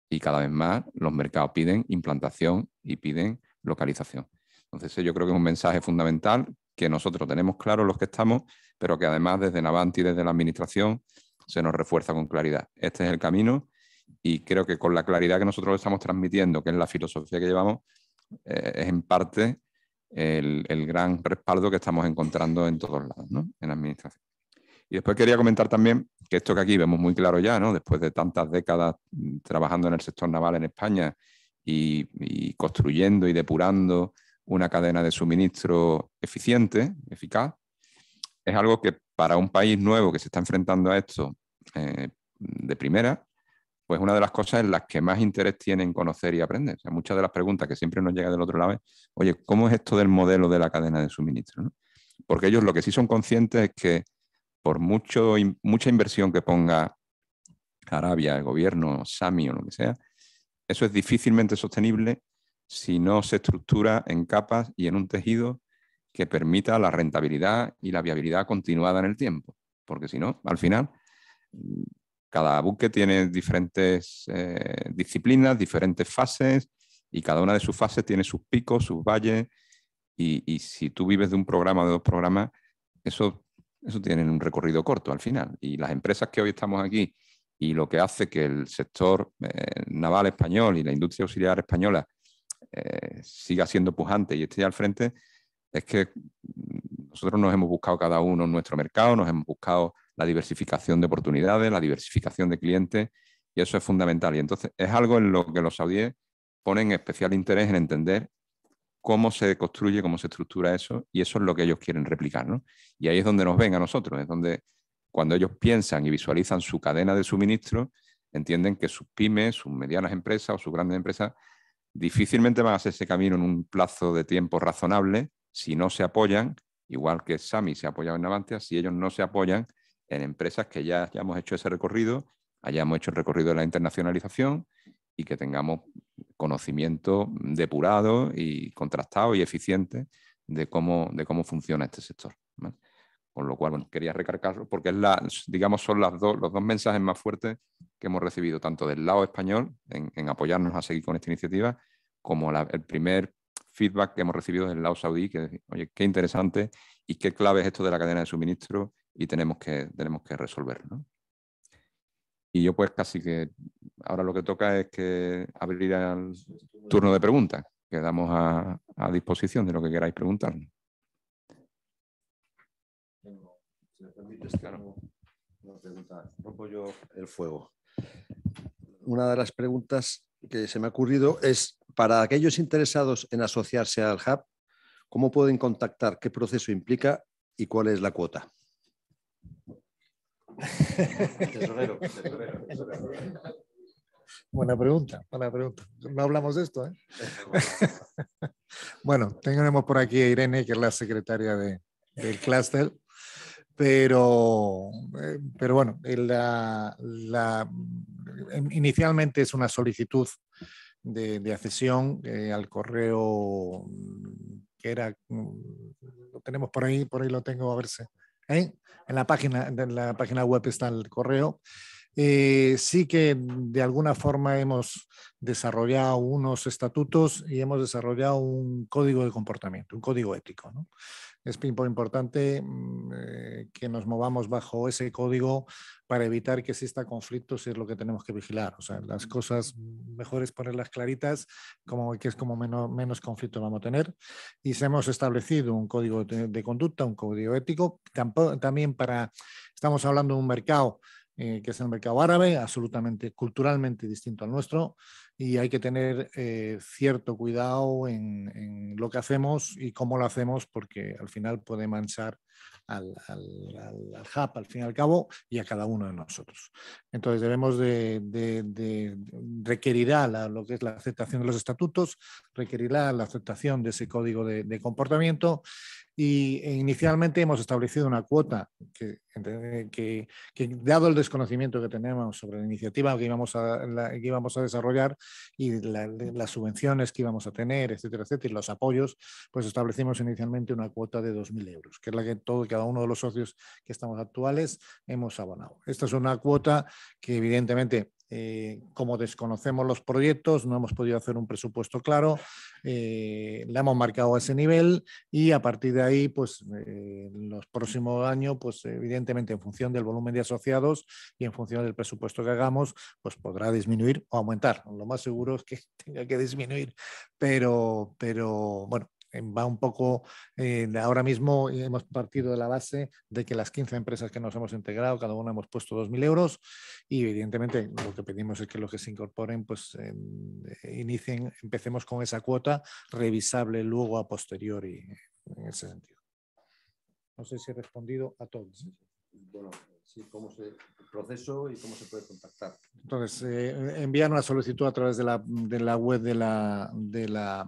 y cada vez más los mercados piden implantación y piden localización. Entonces yo creo que es un mensaje fundamental que nosotros tenemos claro los que estamos, pero que además desde Navanti, desde la Administración, se nos refuerza con claridad. Este es el camino y creo que con la claridad que nosotros estamos transmitiendo, que es la filosofía que llevamos, eh, es en parte el, gran respaldo que estamos encontrando en todos lados, en la Administración. Y después quería comentar también que esto que aquí vemos muy claro ya, después de tantas décadas mm, trabajando en el sector naval en España y, y construyendo y depurando una cadena de suministro eficiente, eficaz, es algo que para un país nuevo que se está enfrentando a esto eh, de primera, pues una de las cosas en las que más interés tienen conocer y aprender. muchas de las preguntas que siempre nos llegan del otro lado es, oye, ¿cómo es esto del modelo de la cadena de suministro? Porque ellos lo que sí son conscientes es que por mucho, mucha inversión que ponga Arabia, el gobierno, Sami o lo que sea, eso es difícilmente sostenible si no se estructura en capas y en un tejido que permita la rentabilidad y la viabilidad continuada en el tiempo. Porque si no, al final, mm, cada buque tiene diferentes eh, disciplinas, diferentes fases, y cada una de sus fases tiene sus picos, sus valles, y, si tú vives de un programa o de dos programas, eso, tiene un recorrido corto al final. Y las empresas que hoy estamos aquí y lo que hace que el sector eh, naval español y la industria auxiliar española eh, siga siendo pujante y esté al frente, es que mm, nosotros nos hemos buscado cada uno en nuestro mercado, nos hemos buscado la diversificación de oportunidades, la diversificación de clientes, y eso es fundamental. Y entonces es algo en lo que los saudíes ponen especial interés en entender cómo se construye, cómo se estructura eso, y eso es lo que ellos quieren replicar. ¿no? Y ahí es donde nos ven a nosotros, es donde cuando ellos piensan y visualizan su cadena de suministro, entienden que sus pymes, sus medianas empresas o sus grandes empresas difícilmente van a hacer ese camino en un plazo de tiempo razonable si no se apoyan, igual que Sami se ha apoyado en Navantia, si ellos no se apoyan en empresas que ya hayamos hecho ese recorrido, hayamos hecho el recorrido de la internacionalización y que tengamos conocimiento depurado y contrastado y eficiente de cómo, de cómo funciona este sector. Con lo cual, quería recargarlo porque es digamos, son las dos, los dos mensajes más fuertes que hemos recibido, tanto del lado español, en, apoyarnos a seguir con esta iniciativa, como el primer feedback que hemos recibido del lado saudí, que, oye, qué interesante y qué clave es esto de la cadena de suministro y tenemos que, tenemos que resolverlo. Y yo pues casi que ahora lo que toca es que abrir el turno de preguntas. Quedamos a, a disposición de lo que queráis preguntarnos. Pues una el fuego. Una de las preguntas que se me ha ocurrido es, para aquellos interesados en asociarse al Hub, ¿cómo pueden contactar? ¿Qué proceso implica y cuál es la cuota? Buena pregunta, buena pregunta. No hablamos de esto, ¿eh? [LAUGHS] bueno, tenemos por aquí a Irene, que es la secretaria del Cluster pero, eh, pero bueno, eh, la, la, mm, inicialmente es una solicitud de, de accesión eh, al correo mm, que era, mm, lo tenemos por ahí, por ahí lo tengo, a verse. En, la página, en la página web está el correo. sí que de alguna forma hemos desarrollado unos estatutos y hemos desarrollado un código de comportamiento, un código ético. ¿no? es importante mm, eh, que nos movamos bajo ese código para evitar que exista conflicto, si es lo que tenemos que vigilar. O sea, las cosas mejor es ponerlas claritas, como que es como menos, conflicto vamos a tener. Y se hemos establecido un código de, conducta, un código ético, también para, estamos hablando de un mercado eh, que es el mercado árabe, absolutamente culturalmente distinto al nuestro, y hay que tener eh, cierto cuidado en, lo que hacemos y cómo lo hacemos porque al final puede manchar al, al, al, al fin y al cabo, y a cada uno de nosotros. Entonces debemos de, requerirá lo que es la aceptación de los estatutos, requerirá la aceptación de ese código de comportamiento y inicialmente hemos establecido una cuota que, que, dado el desconocimiento que tenemos sobre la iniciativa que íbamos a, que íbamos a desarrollar y las subvenciones que íbamos a tener, etcétera, etcétera, y los apoyos, pues establecimos inicialmente una cuota de 2.000 euros, que es la que todo cada uno de los socios que estamos actuales hemos abonado. Esta es una cuota que evidentemente eh, como desconocemos los proyectos, no hemos podido hacer un presupuesto claro, eh, le hemos marcado a ese nivel y a partir de ahí, pues en eh, los próximos años, pues evidentemente en función del volumen de asociados y en función del presupuesto que hagamos, pues podrá disminuir o aumentar. Lo más seguro es que [LAUGHS] tenga que disminuir, pero, pero bueno, eh, va un poco, eh, ahora mismo hemos partido de la base de que las 15 empresas que nos hemos integrado, cada una hemos puesto 2.000 euros y evidentemente lo que pedimos es que los que se incorporen, pues eh, inicien, empecemos con esa cuota revisable luego a posteriori en ese sentido. No sé si he respondido a todos. Bueno, sí, cómo se, el proceso y cómo se puede contactar. Entonces, eh, una solicitud a través de la, de la web de la, de la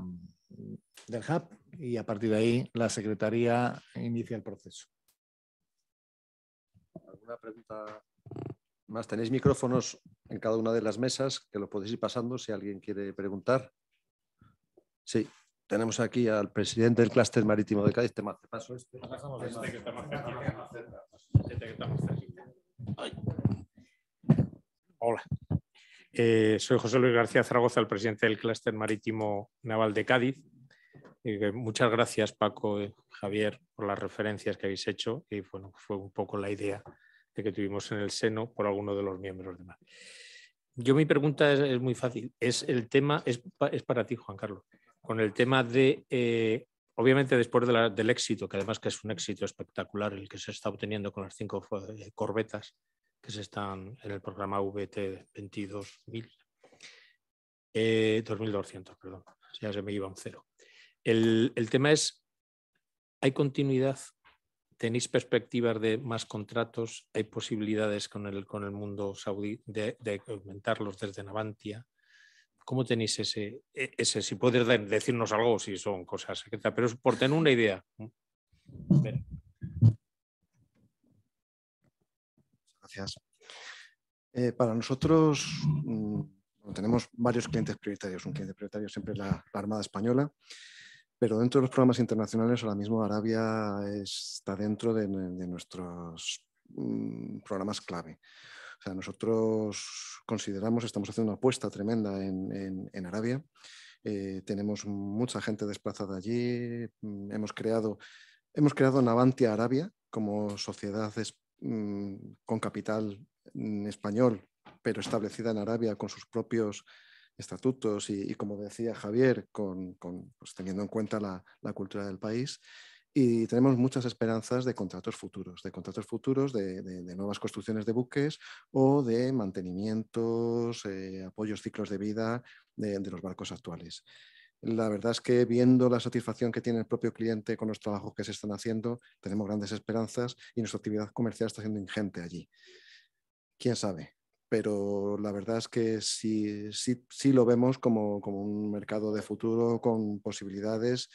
del hub y a partir de ahí la Secretaría inicia el proceso. ¿Alguna pregunta más? Tenéis micrófonos en cada una de las mesas que lo podéis ir pasando si alguien quiere preguntar. Sí, tenemos aquí al presidente del clúster marítimo de Cádiz. Te, paso este. Hola. Eh, soy José Luis García Zaragoza, el presidente del clúster marítimo naval de Cádiz muchas gracias, Paco y Javier, por las referencias que habéis hecho. Y bueno, fue un poco la idea de que tuvimos en el seno por alguno de los miembros de más Yo mi pregunta es, muy fácil. Es el tema, es, es, para ti, Juan Carlos, con el tema de, eh, obviamente después del éxito, que además que es un éxito espectacular el que se está obteniendo con las cinco eh, corbetas que se están en el programa VT 22.000, eh, 2.200, perdón, ya se me iba un cero. El, tema es, ¿hay continuidad? ¿Tenéis perspectivas de más contratos? ¿Hay posibilidades con el, mundo saudí de, aumentarlos desde Navantia? ¿Cómo tenéis ese, e, si puedes decirnos algo, si son cosas secretas, pero por tener una idea? Gracias. Eh, para nosotros mm, tenemos varios clientes prioritarios. Un cliente prioritario siempre es la Armada Española. Pero dentro de los programas internacionales, ahora mismo Arabia está dentro de, nuestros mm, programas clave. O sea, nosotros consideramos, estamos haciendo una apuesta tremenda en, en, Arabia. Eh, tenemos mucha gente desplazada allí. Mm, hemos creado, hemos creado Navantia Arabia como sociedad mm, con capital español, pero establecida en Arabia con sus propios estatutos y, como decía Javier, con, pues, teniendo en cuenta la, cultura del país y tenemos muchas esperanzas de contratos futuros, de contratos futuros de, nuevas construcciones de buques o de mantenimientos, eh, apoyos, ciclos de vida de, de, los barcos actuales. La verdad es que viendo la satisfacción que tiene el propio cliente con los trabajos que se están haciendo, tenemos grandes esperanzas y nuestra actividad comercial está siendo ingente allí. ¿Quién sabe? pero la verdad es que sí, lo vemos como, un mercado de futuro con posibilidades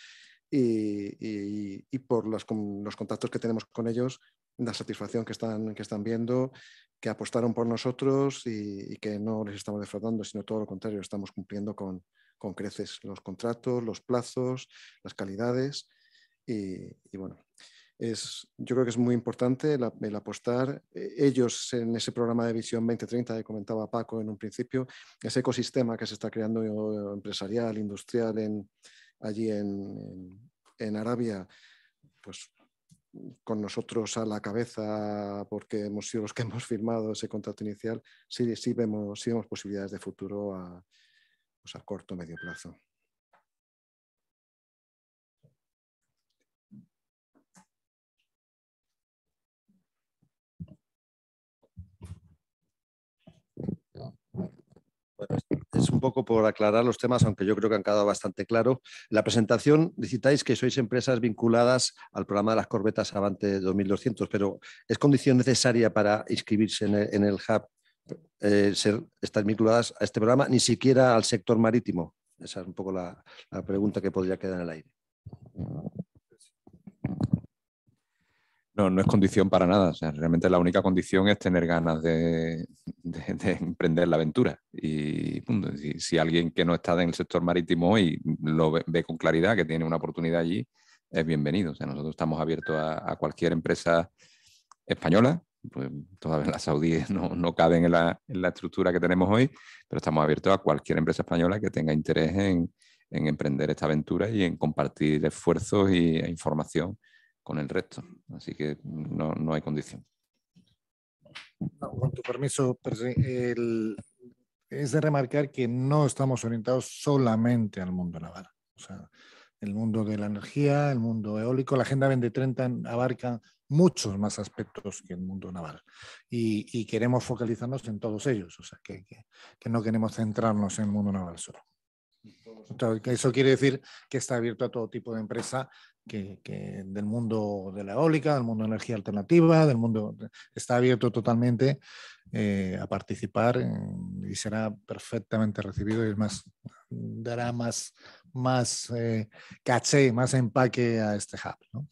y, por los, contactos que tenemos con ellos, la satisfacción que están, que están viendo, que apostaron por nosotros y, que no les estamos defraudando, sino todo lo contrario, estamos cumpliendo con, con creces los contratos, los plazos, las calidades y, bueno, es, yo creo que es muy importante el, apostar. Eh, ellos en ese programa de visión 2030 que comentaba Paco en un principio, ese ecosistema que se está creando eh, empresarial, industrial allí en, Arabia, pues con nosotros a la cabeza porque hemos sido los que [LAUGHS] hemos firmado ese contrato inicial, sí, sí, vemos, sí vemos posibilidades de futuro a, pues a corto o medio plazo. es un poco por aclarar los temas, aunque yo creo que han quedado bastante claro. En la presentación citáis que sois empresas vinculadas al programa de las corbetas Avante 2200, pero ¿es condición necesaria para inscribirse en el, hub eh, estar vinculadas a este programa, ni siquiera al sector marítimo? Esa es un poco la, la pregunta que podría quedar en el aire. No, no es condición para nada. realmente la única condición es tener ganas de, emprender la aventura. Y Si, alguien que no está en el sector marítimo hoy lo ve, con claridad, que tiene una oportunidad allí, es bienvenido. nosotros estamos abiertos a, cualquier empresa española. Pues, todavía las saudíes [LAUGHS] no, caben en la, estructura que tenemos hoy, pero estamos abiertos a cualquier empresa española que tenga interés en, emprender esta aventura y en compartir esfuerzos y, e información con el resto. Así que no, no hay condición. con tu permiso, es de remarcar que no estamos orientados solamente al mundo naval. O sea, el mundo de la energía, el mundo eólico, la Agenda 2030 abarca muchos más aspectos que el mundo naval y, queremos focalizarnos en todos ellos, o sea, que, no queremos centrarnos en el mundo naval solo. eso quiere decir que está abierto a todo tipo de empresa que, del mundo de la eólica, del mundo de energía alternativa, del mundo está abierto totalmente eh, a participar y será perfectamente recibido y más dará más más eh, caché, más empaque a este hub.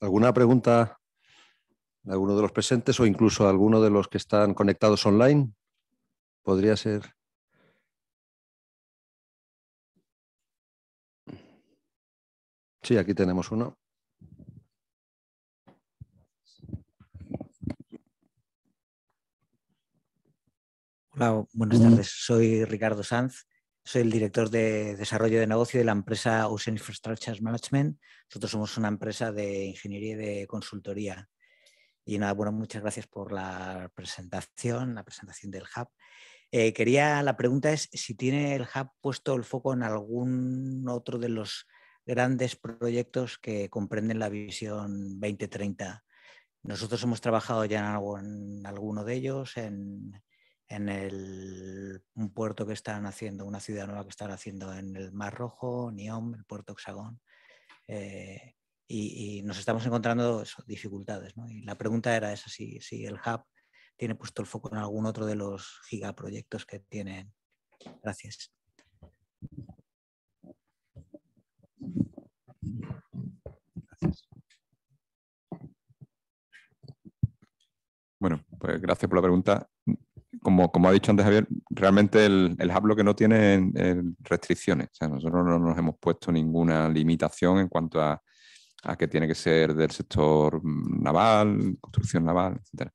¿Alguna pregunta de alguno de los presentes o incluso alguno de los que están conectados online? Podría ser. Sí, aquí tenemos uno. Hola, buenas mm. tardes. Soy Ricardo Sanz. Soy el director de desarrollo de negocio de la empresa Ocean Infrastructure Management. Nosotros somos una empresa de ingeniería y de consultoría. Y nada, bueno, muchas gracias por la presentación, la presentación del hub. Eh, quería, la pregunta es si tiene el hub puesto el foco en algún otro de los grandes proyectos que comprenden la visión 2030. Nosotros hemos trabajado ya en, alguno de ellos, en, un puerto que están haciendo, una ciudad nueva que están haciendo en el Mar Rojo, Neom, el puerto Oxagón, eh, y, nos estamos encontrando dificultades. Y la pregunta era esa, si, si el hub tiene puesto el foco en algún otro de los gigaproyectos que tienen. Gracias. pues gracias por la pregunta. Como, ha dicho antes Javier, realmente el, el Hub lo que no tiene restricciones. nosotros no nos hemos puesto ninguna limitación en cuanto a, a que tiene que ser del sector naval, construcción naval, etc.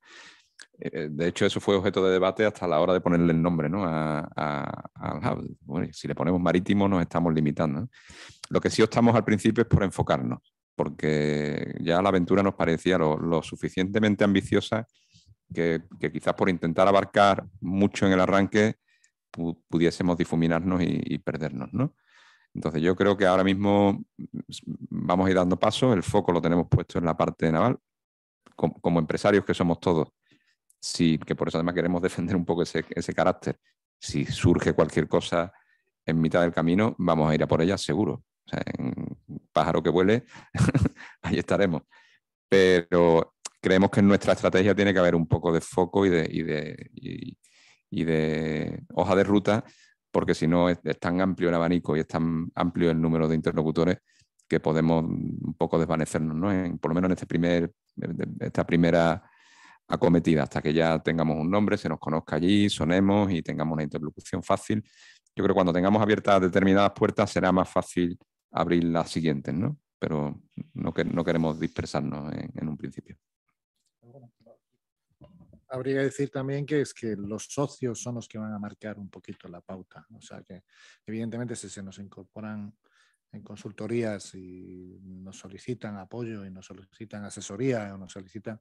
Eh, de hecho, eso fue objeto de debate hasta la hora de ponerle el nombre ¿no? a, hub. si le ponemos marítimo, nos estamos limitando. Lo que sí optamos al principio es por enfocarnos, porque ya la aventura nos parecía lo, lo suficientemente ambiciosa que, quizás por intentar abarcar mucho en el arranque pudiésemos difuminarnos y, perdernos, Entonces yo creo que ahora mismo mm, vamos a ir dando paso el foco lo tenemos puesto en la parte naval, como, empresarios que somos todos, sí, que por eso además queremos [LAUGHS] defender un poco ese, carácter. Si surge cualquier cosa en mitad del camino, vamos a ir a por ella seguro. O sea, pájaro que vuele, [LAUGHS] ahí estaremos. Pero creemos que en nuestra estrategia tiene que haber un poco de foco y de, y de, hoja de ruta, porque si no es, tan amplio el abanico y es tan amplio el número de interlocutores que podemos un poco desvanecernos, ¿no? por lo menos en este primer, esta primera acometida, hasta que ya tengamos un nombre, se nos conozca allí, sonemos y tengamos una interlocución fácil. Yo creo que cuando tengamos abiertas determinadas puertas será más fácil abrir las siguientes, ¿no? Pero no, queremos dispersarnos en un principio habría que decir también que es que los socios son los que van a marcar un poquito la pauta. O sea que, evidentemente, si se nos incorporan en consultorías y nos solicitan apoyo y nos solicitan asesoría o nos solicitan,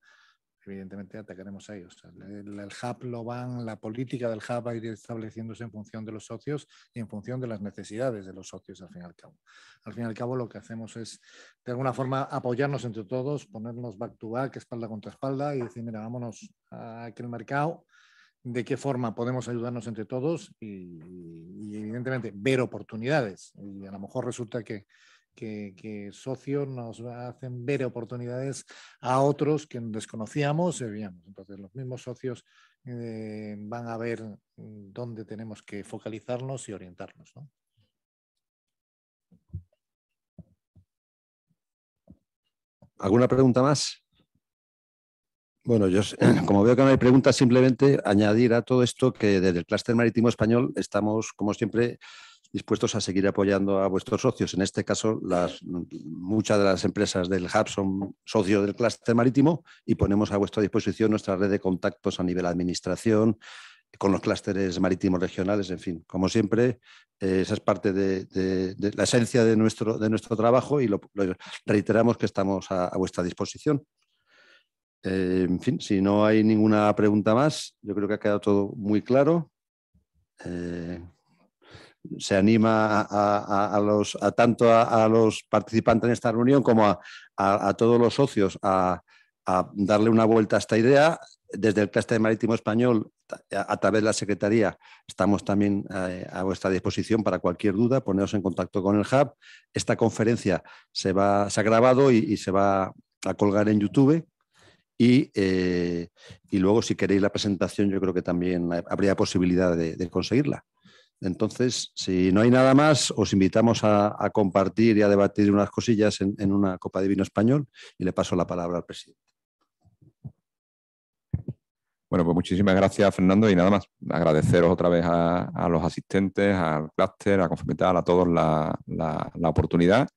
evidentemente atacaremos a ellos. El, hub lo van, la política del hub va a ir estableciéndose en función de los socios y en función de las necesidades de los socios, al fin y al cabo. Al fin y al cabo, lo que hacemos es, de alguna forma, apoyarnos entre todos, ponernos back to back, espalda contra espalda y decir, mira, vámonos a aquel mercado, de qué forma podemos ayudarnos entre todos y, y, evidentemente ver oportunidades. Y a lo mejor resulta que que, socios nos hacen ver oportunidades a otros que desconocíamos y veíamos. Entonces, los mismos socios eh, van a ver mm, dónde tenemos que focalizarnos y orientarnos. ¿Alguna pregunta más? Bueno, yo [CLEARS THROAT] como veo que no hay preguntas, simplemente añadir a todo esto que desde el clúster marítimo español estamos, como siempre, dispuestos a seguir apoyando a vuestros socios. En este caso, muchas de las empresas del hub son socios del clúster marítimo y ponemos a vuestra disposición nuestra red de contactos a nivel administración, con los clústeres marítimos regionales, en fin. Como siempre, eh, esa es parte de, la esencia de nuestro, de nuestro trabajo y lo, reiteramos que estamos a, vuestra disposición. Eh, en fin, si no hay ninguna pregunta más, yo creo que ha quedado todo muy claro. Eh, se anima a, tanto a, los participantes en esta reunión como a, todos los socios a, darle una vuelta a esta idea. Desde el Cluster Marítimo Español, a, través de la Secretaría, estamos también eh, a vuestra disposición para cualquier duda, poneros en contacto con el Hub. Esta conferencia se, se ha grabado y, se va a colgar en YouTube. Eh, y, luego, si queréis la presentación, yo creo que también habría posibilidad de conseguirla. Entonces, si no hay nada más, os invitamos a, compartir y a debatir unas cosillas en, una copa de vino español y le paso la palabra al presidente. Bueno, pues muchísimas gracias, Fernando, y nada más agradeceros otra vez a, los asistentes, al clúster, a Confirmetal, a todos la, oportunidad.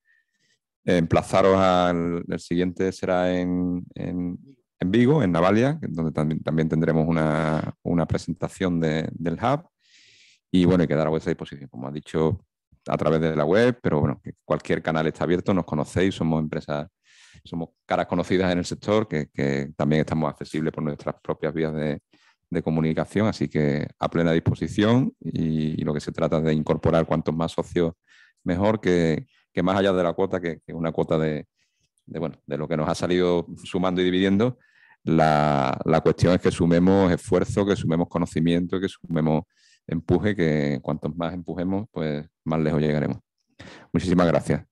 Emplazaros al el siguiente, será en, en Vigo, en Navalia, donde también, también tendremos una, una presentación del hub. Y bueno, y quedar a vuestra disposición, como ha dicho, a través de la web, pero bueno, cualquier canal está abierto, nos conocéis, somos empresas, somos caras conocidas en el sector, que, también estamos accesibles por nuestras propias vías de, comunicación, así que a plena disposición y, lo que se trata de incorporar cuantos más socios mejor, que, más allá de la cuota, que, es una cuota de, bueno, de lo que nos ha salido sumando y dividiendo, la, la cuestión es que sumemos esfuerzo, que sumemos conocimiento, que sumemos empuje, que cuantos más empujemos, pues más lejos llegaremos. Muchísimas gracias.